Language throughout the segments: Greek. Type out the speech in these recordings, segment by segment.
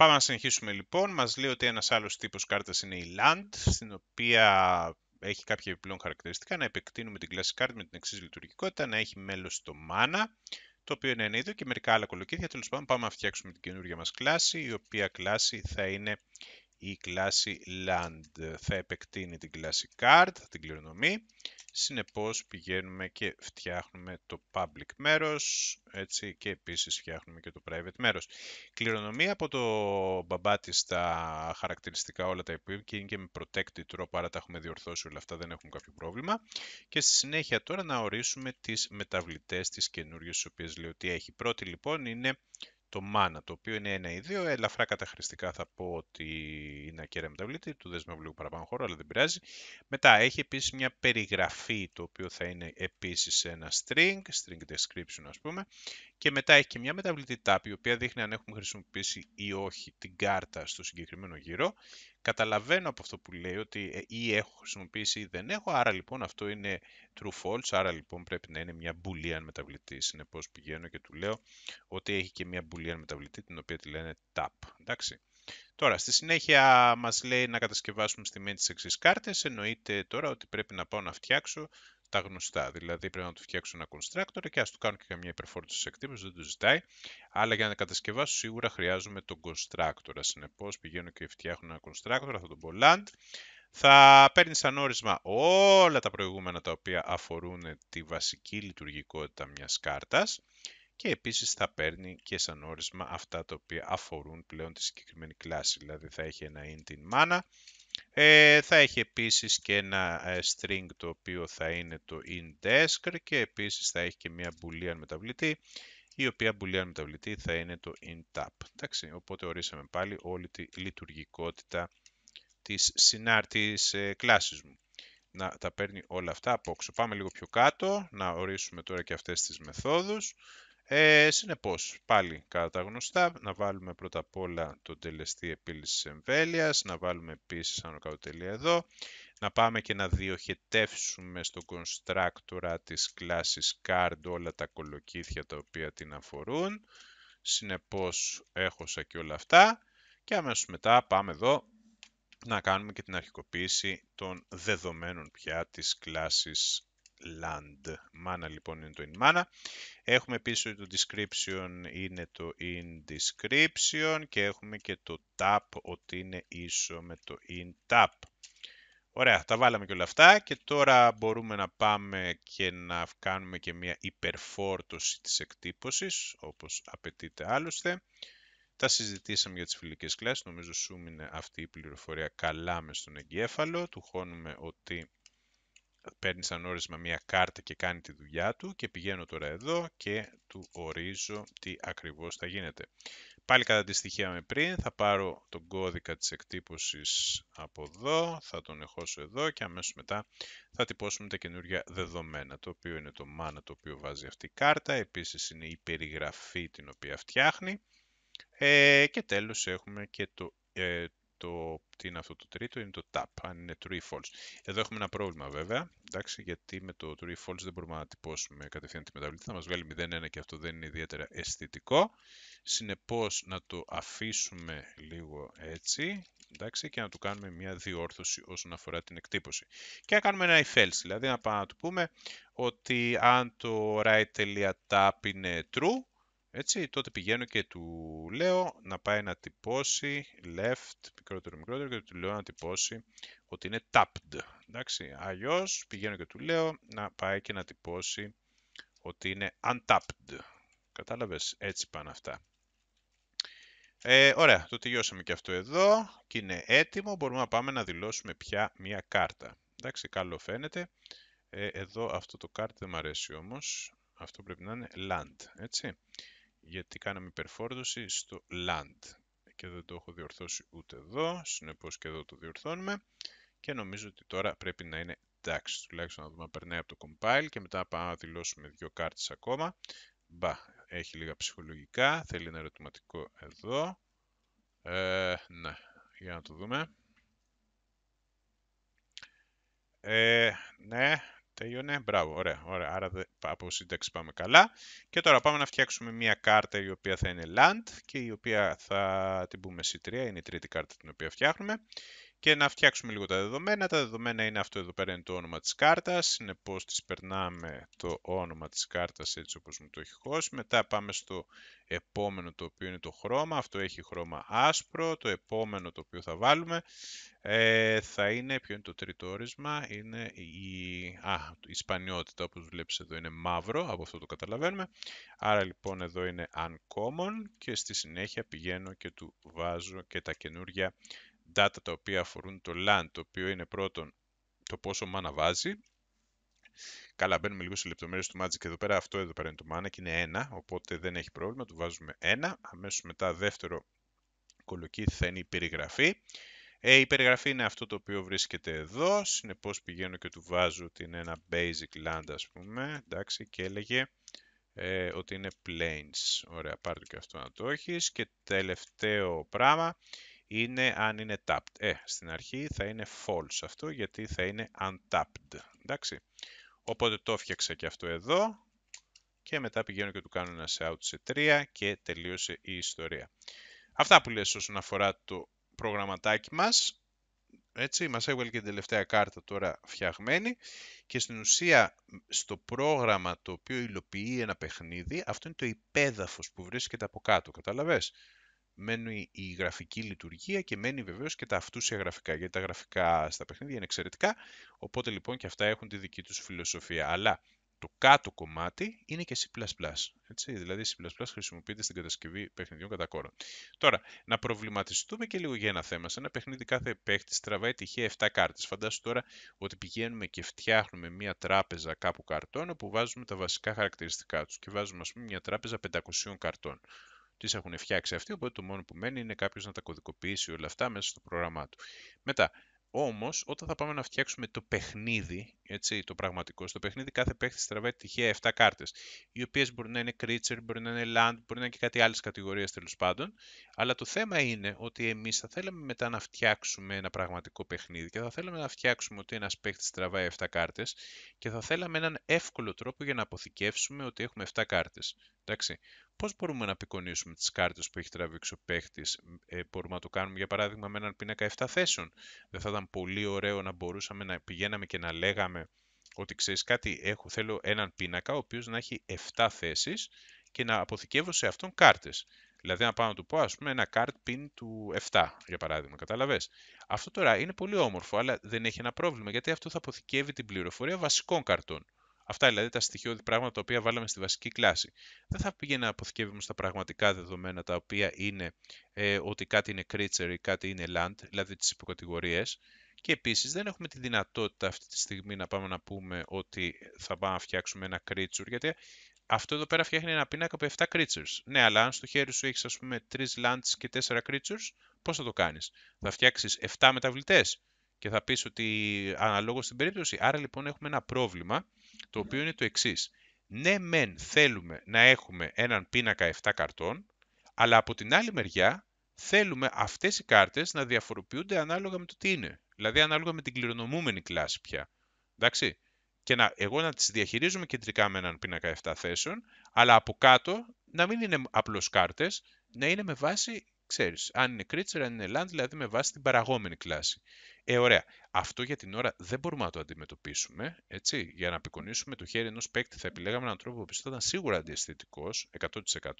Πάμε να συνεχίσουμε λοιπόν. Μας λέει ότι ένας άλλος τύπος κάρτας είναι η LAND, στην οποία έχει κάποια επιπλέον χαρακτηριστικά. Να επεκτείνουμε την class κάρτα με την εξής λειτουργικότητα, να έχει μέλος το mana, το οποίο είναι είδο και μερικά άλλα κολοκύθια. Τέλος πάντων πάμε να φτιάξουμε την καινούργια μας κλάση, η οποία κλάση θα είναι η κλάση land. Θα επεκτείνει την κλάση card, την κληρονομεί. Συνεπώς πηγαίνουμε και φτιάχνουμε το public μέρος, έτσι, και επίσης φτιάχνουμε και το private μέρος. Κληρονομή από το μπαμπά στα τα χαρακτηριστικά όλα τα υπόλοιπα και είναι και με protected τρόπο, άρα τα έχουμε διορθώσει όλα αυτά, δεν έχουν κάποιο πρόβλημα. Και στη συνέχεια τώρα να ορίσουμε τις μεταβλητές της καινούργιας, τις οποίες λέω ότι έχει. πρώτη λοιπόν είναι το μάνα, το οποίο ή δύο, ελαφρά καταχρηστικά θα πω ότι είναι ακέραιο μεταβλητή, του δεσμεύω λίγο παραπάνω χώρο, αλλά δεν πειράζει. Μετά έχει επίσης μια περιγραφή, το οποίο θα είναι επίσης ένα string, string description ας πούμε, και μετά έχει και μια μεταβλητή tab, η οποία δείχνει αν έχουμε χρησιμοποιήσει ή όχι την κάρτα στο συγκεκριμένο γύρο, Καταλαβαίνω από αυτό που λέει ότι ε, ή έχω χρησιμοποιήσει ή δεν έχω, άρα λοιπόν αυτό είναι true false, άρα λοιπόν πρέπει να είναι μια boolean μεταβλητή. Συνεπώς πηγαίνω και του λέω ότι έχει και μια boolean μεταβλητή την οποία τη λένε tap. Εντάξει. Τώρα, στη συνέχεια μας λέει να κατασκευάσουμε στη μέση τις εξής κάρτες. Εννοείται τώρα ότι πρέπει να πάω να φτιάξω τα γνωστά. Δηλαδή πρέπει να του φτιάξω ένα constructor και ας του κάνω και καμία performance εκτίμηση, δεν το ζητάει. Αλλά για να κατασκευάσω σίγουρα χρειάζομαι τον constructor. Συνεπώ πηγαίνω και φτιάχνω ένα constructor, θα το πω Θα παίρνει σαν όρισμα όλα τα προηγούμενα τα οποία αφορούν τη βασική λειτουργικότητα μιας κάρτας και επίσης θα παίρνει και σαν όρισμα αυτά τα οποία αφορούν πλέον τη συγκεκριμένη κλάση. Δηλαδή θα έχει ένα int in mana, ε, θα έχει επίσης και ένα ε, string το οποίο θα είναι το int desk και επίσης θα έχει και μια boolean μεταβλητή η οποία boolean μεταβλητή θα είναι το in tab. Εντάξει, οπότε ορίσαμε πάλι όλη τη λειτουργικότητα της συνάρτης ε, μου. Να τα παίρνει όλα αυτά από Πάμε λίγο πιο κάτω, να ορίσουμε τώρα και αυτές τις μεθόδους. Ε, συνεπώς, πάλι κατά τα γνωστά, να βάλουμε πρώτα απ' όλα τον τελεστή επίλυσης εμβέλειας, να βάλουμε επίσης άνω κάτω εδώ, να πάμε και να διοχετεύσουμε στο constructor της κλάσης card όλα τα κολοκύθια τα οποία την αφορούν. Συνεπώς έχωσα και όλα αυτά και αμέσως μετά πάμε εδώ να κάνουμε και την αρχικοποίηση των δεδομένων πια της κλάσης land. Mana λοιπόν είναι το in mana. Έχουμε επίσης το description είναι το in description και έχουμε και το tap ότι είναι ίσο με το in tap. Ωραία, τα βάλαμε και όλα αυτά και τώρα μπορούμε να πάμε και να κάνουμε και μια υπερφόρτωση της εκτύπωσης, όπως απαιτείται άλλωστε. Τα συζητήσαμε για τις φιλικές κλάσεις, νομίζω σου είναι αυτή η πληροφορία καλά μες στον εγκέφαλο, του χώνουμε ότι παίρνει σαν όρισμα μια κάρτα και κάνει τη δουλειά του και πηγαίνω τώρα εδώ και του ορίζω τι ακριβώς θα γίνεται. Πάλι κατά τη στοιχεία με πριν θα πάρω τον κώδικα της εκτύπωσης από εδώ, θα τον εχώσω εδώ και αμέσως μετά θα τυπώσουμε τα καινούργια δεδομένα, το οποίο είναι το μάνα το οποίο βάζει αυτή η κάρτα, επίσης είναι η περιγραφή την οποία φτιάχνει ε, και τέλος έχουμε και το, ε, το, τι είναι αυτό το τρίτο, είναι το tap, αν είναι true ή false. Εδώ έχουμε ένα πρόβλημα βέβαια, εντάξει, γιατί με το true ή false δεν μπορούμε να τυπώσουμε κατευθείαν τη μεταβλητή, θα μας βγάλει 0,1 και αυτό δεν είναι ιδιαίτερα αισθητικό. Συνεπώς να το αφήσουμε λίγο έτσι, εντάξει, και να του κάνουμε μια διόρθωση όσον αφορά την εκτύπωση. Και να κάνουμε ένα if else, δηλαδή να πάμε να του πούμε ότι αν το write.tap είναι true, έτσι, τότε πηγαίνω και του λέω να πάει να τυπώσει left, μικρότερο μικρότερο, και του λέω να τυπώσει ότι είναι tapped. Εντάξει, αλλιώς πηγαίνω και του λέω να πάει και να τυπώσει ότι είναι untapped. Κατάλαβες, έτσι πάνε αυτά. Ε, ωραία, το τελειώσαμε και αυτό εδώ και είναι έτοιμο. Μπορούμε να πάμε να δηλώσουμε πια μία κάρτα. Εντάξει, καλό φαίνεται. Ε, εδώ αυτό το κάρτα δεν μου αρέσει όμως. Αυτό πρέπει να είναι land, έτσι γιατί κάναμε υπερφόρδωση στο land. Και δεν το έχω διορθώσει ούτε εδώ, συνεπώς και εδώ το διορθώνουμε. Και νομίζω ότι τώρα πρέπει να είναι εντάξει, τουλάχιστον να δούμε αν περνάει από το compile και μετά πάμε να δηλώσουμε δύο κάρτες ακόμα. Μπα, έχει λίγα ψυχολογικά, θέλει ένα ερωτηματικό εδώ. Ε, ναι, για να το δούμε. Ε, ναι, Τελειώνε. Μπράβο, ωραία, ωραία. Άρα από σύνταξη πάμε καλά. Και τώρα πάμε να φτιάξουμε μια κάρτα η οποία θα είναι land και η οποία θα την πούμε C3, είναι η τρίτη κάρτα την οποία φτιάχνουμε και να φτιάξουμε λίγο τα δεδομένα. Τα δεδομένα είναι αυτό εδώ πέρα είναι το όνομα της κάρτας, είναι πώς περνάμε το όνομα της κάρτας έτσι όπως μου το έχει χώσει. Μετά πάμε στο επόμενο το οποίο είναι το χρώμα, αυτό έχει χρώμα άσπρο, το επόμενο το οποίο θα βάλουμε ε, θα είναι, ποιο είναι το τρίτο όρισμα, είναι η, α, η σπανιότητα όπως βλέπεις εδώ είναι μαύρο, από αυτό το καταλαβαίνουμε. Άρα λοιπόν εδώ είναι uncommon και στη συνέχεια πηγαίνω και του βάζω και τα καινούργια data τα οποία αφορούν το LAN, το οποίο είναι πρώτον το πόσο μάνα βάζει. Καλά, μπαίνουμε λίγο σε λεπτομέρειες του Magic εδώ πέρα. Αυτό εδώ πέρα είναι το μάνα και είναι ένα, οπότε δεν έχει πρόβλημα. Του βάζουμε ένα. Αμέσως μετά, δεύτερο κολοκύθι θα είναι η περιγραφή. Ε, η περιγραφή είναι αυτό το οποίο βρίσκεται εδώ. Συνεπώς πηγαίνω και του βάζω ότι είναι ένα basic land ας πούμε. Εντάξει, και έλεγε ε, ότι είναι plains. Ωραία, πάρτε το και αυτό να το έχεις. Και τελευταίο πράγμα είναι αν είναι tapped. Ε, στην αρχή θα είναι false αυτό γιατί θα είναι untapped. Εντάξει. Οπότε το έφτιαξα και αυτό εδώ και μετά πηγαίνω και του κάνω ένα out σε 3 και τελείωσε η ιστορία. Αυτά που λες όσον αφορά το προγραμματάκι μας. Έτσι, μας έβγαλε και την τελευταία κάρτα τώρα φτιαγμένη και στην ουσία στο πρόγραμμα το οποίο υλοποιεί ένα παιχνίδι, αυτό είναι το υπέδαφος που βρίσκεται από κάτω, καταλαβες μένει η γραφική λειτουργία και μένει βεβαίως και τα αυτούσια γραφικά, γιατί τα γραφικά στα παιχνίδια είναι εξαιρετικά, οπότε λοιπόν και αυτά έχουν τη δική τους φιλοσοφία. Αλλά το κάτω κομμάτι είναι και C++. Έτσι, δηλαδή C++ χρησιμοποιείται στην κατασκευή παιχνιδιών κατά κόρον. Τώρα, να προβληματιστούμε και λίγο για ένα θέμα. Σε ένα παιχνίδι κάθε παίχτης τραβάει τυχαία 7 κάρτες. Φαντάσου τώρα ότι πηγαίνουμε και φτιάχνουμε μια τράπεζα κάπου καρτών όπου βάζουμε τα βασικά χαρακτηριστικά τους και βάζουμε ας πούμε μια τράπεζα 500 καρτών. Τις έχουν φτιάξει αυτοί, οπότε το μόνο που μένει είναι κάποιος να τα κωδικοποιήσει όλα αυτά μέσα στο πρόγραμμά του. Μετά, Όμως, όταν θα πάμε να φτιάξουμε το παιχνίδι, έτσι, το πραγματικό, στο παιχνίδι κάθε παίχτης τραβάει τυχαία 7 κάρτες, οι οποίες μπορεί να είναι creature, μπορεί να είναι land, μπορεί να είναι και κάτι άλλες κατηγορίες τέλος πάντων, αλλά το θέμα είναι ότι εμείς θα θέλαμε μετά να φτιάξουμε ένα πραγματικό παιχνίδι και θα θέλαμε να φτιάξουμε ότι ένας παίχτης τραβάει 7 κάρτες και θα θέλαμε έναν εύκολο τρόπο για να αποθηκεύσουμε ότι έχουμε 7 κάρτες. Εντάξει. Πώς μπορούμε να απεικονίσουμε τις κάρτες που έχει τραβήξει ο παίχτη, ε, Μπορούμε να το κάνουμε για παράδειγμα με έναν πίνακα 7 θέσεων. Δεν θα ήταν πολύ ωραίο να μπορούσαμε να πηγαίναμε και να λέγαμε ότι ξέρεις κάτι, έχω, θέλω έναν πίνακα ο οποίος να έχει 7 θέσεις και να αποθηκεύω σε αυτόν κάρτες. Δηλαδή να πάω να του πω, ας πούμε, ένα card pin του 7, για παράδειγμα. Κατάλαβες. Αυτό τώρα είναι πολύ όμορφο, αλλά δεν έχει ένα πρόβλημα γιατί αυτό θα αποθηκεύει την πληροφορία βασικών καρτών. Αυτά δηλαδή τα στοιχειώδη πράγματα τα οποία βάλαμε στη βασική κλάση. Δεν θα να αποθηκεύουμε στα πραγματικά δεδομένα τα οποία είναι ε, ότι κάτι είναι creature ή κάτι είναι land, δηλαδή τις υποκατηγορίες. Και επίσης δεν έχουμε τη δυνατότητα αυτή τη στιγμή να πάμε να πούμε ότι θα πάμε να φτιάξουμε ένα creature, γιατί αυτό εδώ πέρα φτιάχνει ένα πίνακα από 7 creatures. Ναι, αλλά αν στο χέρι σου έχεις ας πούμε 3 lands και 4 creatures, πώς θα το κάνεις. Θα φτιάξεις 7 μεταβλητές και θα πεις ότι αναλόγως στην περίπτωση. Άρα λοιπόν έχουμε ένα πρόβλημα το οποίο είναι το εξής. Ναι, μεν θέλουμε να έχουμε έναν πίνακα 7 καρτών, αλλά από την άλλη μεριά θέλουμε αυτές οι κάρτες να διαφοροποιούνται ανάλογα με το τι είναι. Δηλαδή ανάλογα με την κληρονομούμενη κλάση πια. Εντάξει. Και να, εγώ να τις διαχειρίζομαι κεντρικά με έναν πίνακα 7 θέσεων, αλλά από κάτω να μην είναι απλώς κάρτες, να είναι με βάση ξέρεις αν είναι creature, αν είναι land, δηλαδή με βάση την παραγόμενη κλάση. Ε, ωραία. Αυτό για την ώρα δεν μπορούμε να το αντιμετωπίσουμε. Έτσι. Για να απεικονίσουμε το χέρι ενός παίκτη, θα επιλέγαμε έναν τρόπο που ήταν σίγουρα αντιαισθητικός, 100%.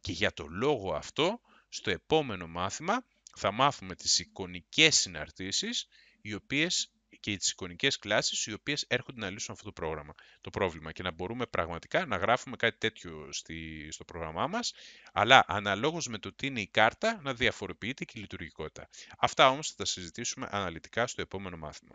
Και για το λόγο αυτό, στο επόμενο μάθημα θα μάθουμε τις εικονικές συναρτήσεις, οι οποίες και τις εικονικέ κλάσεις οι οποίες έρχονται να λύσουν αυτό το, πρόγραμμα, το πρόβλημα και να μπορούμε πραγματικά να γράφουμε κάτι τέτοιο στη, στο πρόγραμμά μας, αλλά αναλόγως με το τι είναι η κάρτα να διαφοροποιείται και η λειτουργικότητα. Αυτά όμως θα τα συζητήσουμε αναλυτικά στο επόμενο μάθημα.